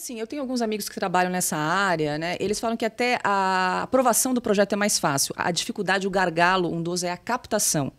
assim, eu tenho alguns amigos que trabalham nessa área, né? Eles falam que até a aprovação do projeto é mais fácil. A dificuldade, o gargalo, um dos é a captação.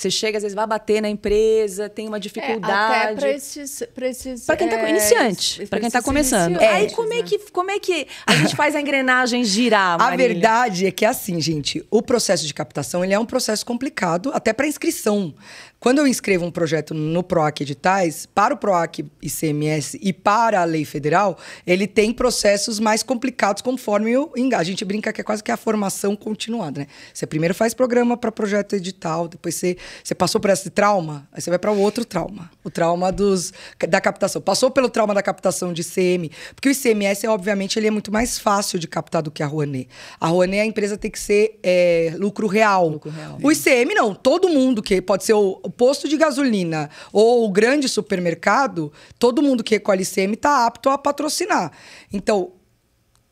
Você chega, às vezes, vai bater na empresa, tem uma dificuldade. É, até para esses. Para esses, pra quem está é, iniciante. Para quem está começando. É, aí, como, é que, como é que a gente faz a engrenagem girar? Marília? A verdade é que, é assim, gente, o processo de captação ele é um processo complicado, até para inscrição. Quando eu inscrevo um projeto no PROAC Editais, para o PROAC ICMS e para a lei federal, ele tem processos mais complicados conforme eu A gente brinca que é quase que a formação continuada, né? Você primeiro faz programa para projeto edital, depois você você passou por esse trauma, aí você vai para o outro trauma. O trauma dos, da captação. Passou pelo trauma da captação de ICM, porque o ICMS, obviamente, ele é muito mais fácil de captar do que a Rouanet. A Rouanet, a empresa tem que ser é, lucro, real. lucro real. O ICM, não. Todo mundo que pode ser o, o posto de gasolina ou o grande supermercado, todo mundo que recolhe ICM está apto a patrocinar. Então,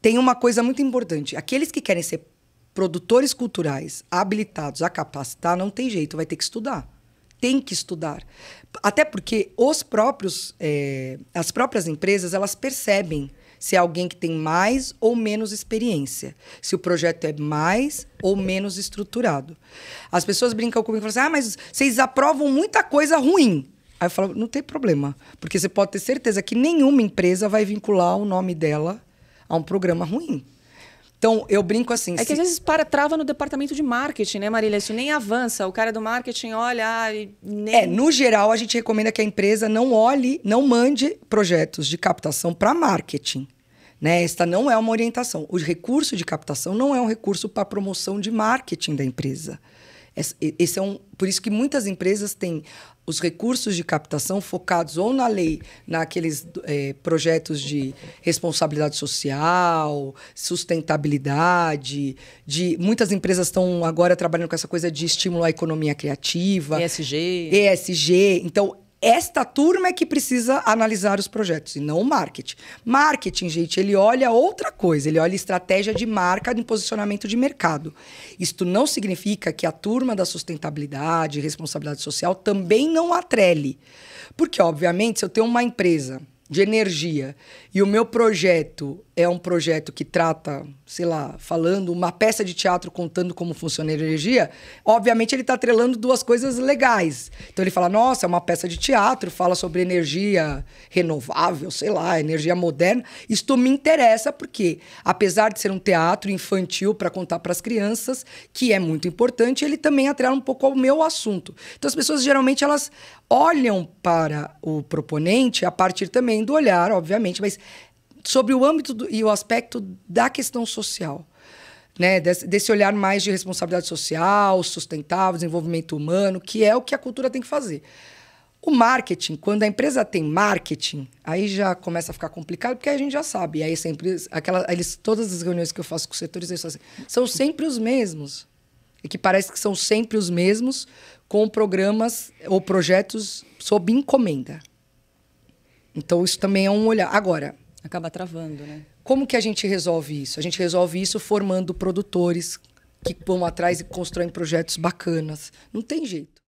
tem uma coisa muito importante. Aqueles que querem ser produtores culturais habilitados a capacitar, não tem jeito, vai ter que estudar. Tem que estudar. Até porque os próprios, é, as próprias empresas, elas percebem se é alguém que tem mais ou menos experiência, se o projeto é mais ou menos estruturado. As pessoas brincam comigo e falam assim: ah, mas vocês aprovam muita coisa ruim. Aí eu falo: não tem problema, porque você pode ter certeza que nenhuma empresa vai vincular o nome dela a um programa ruim. Então, eu brinco assim. É se... que às vezes para, trava no departamento de marketing, né, Marília? Isso nem avança. O cara do marketing olha. Ah, nem... É, no geral, a gente recomenda que a empresa não olhe, não mande projetos de captação para marketing. Né? Esta não é uma orientação. O recurso de captação não é um recurso para promoção de marketing da empresa. Esse é um, por isso que muitas empresas têm os recursos de captação focados ou na lei, naqueles é, projetos de responsabilidade social, sustentabilidade, de muitas empresas estão agora trabalhando com essa coisa de estímulo à economia criativa, ESG, ESG. Então esta turma é que precisa analisar os projetos e não o marketing. Marketing, gente, ele olha outra coisa, ele olha estratégia de marca de posicionamento de mercado. Isto não significa que a turma da sustentabilidade e responsabilidade social também não atrele. Porque, obviamente, se eu tenho uma empresa de energia. E o meu projeto é um projeto que trata, sei lá, falando uma peça de teatro contando como funciona a energia. Obviamente ele está atrelando duas coisas legais. Então ele fala: "Nossa, é uma peça de teatro, fala sobre energia renovável, sei lá, energia moderna". Isto me interessa porque, apesar de ser um teatro infantil para contar para as crianças, que é muito importante, ele também atrela um pouco ao meu assunto. Então as pessoas geralmente elas olham para o proponente a partir também além do olhar, obviamente, mas sobre o âmbito do, e o aspecto da questão social. Né, desse, desse, olhar mais de responsabilidade social, sustentável, desenvolvimento humano, que é o que a cultura tem que fazer. O marketing, quando a empresa tem marketing, aí já começa a ficar complicado, porque a gente já sabe. E aí sempre, aquela, eles, todas as reuniões que eu faço com os setores, eles assim, são sempre os mesmos. E que parece que são sempre os mesmos com programas ou projetos sob encomenda. Então isso também é um olhar. Agora, acaba travando, né? Como que a gente resolve isso? A gente resolve isso formando produtores que vão atrás e constroem projetos bacanas. Não tem jeito.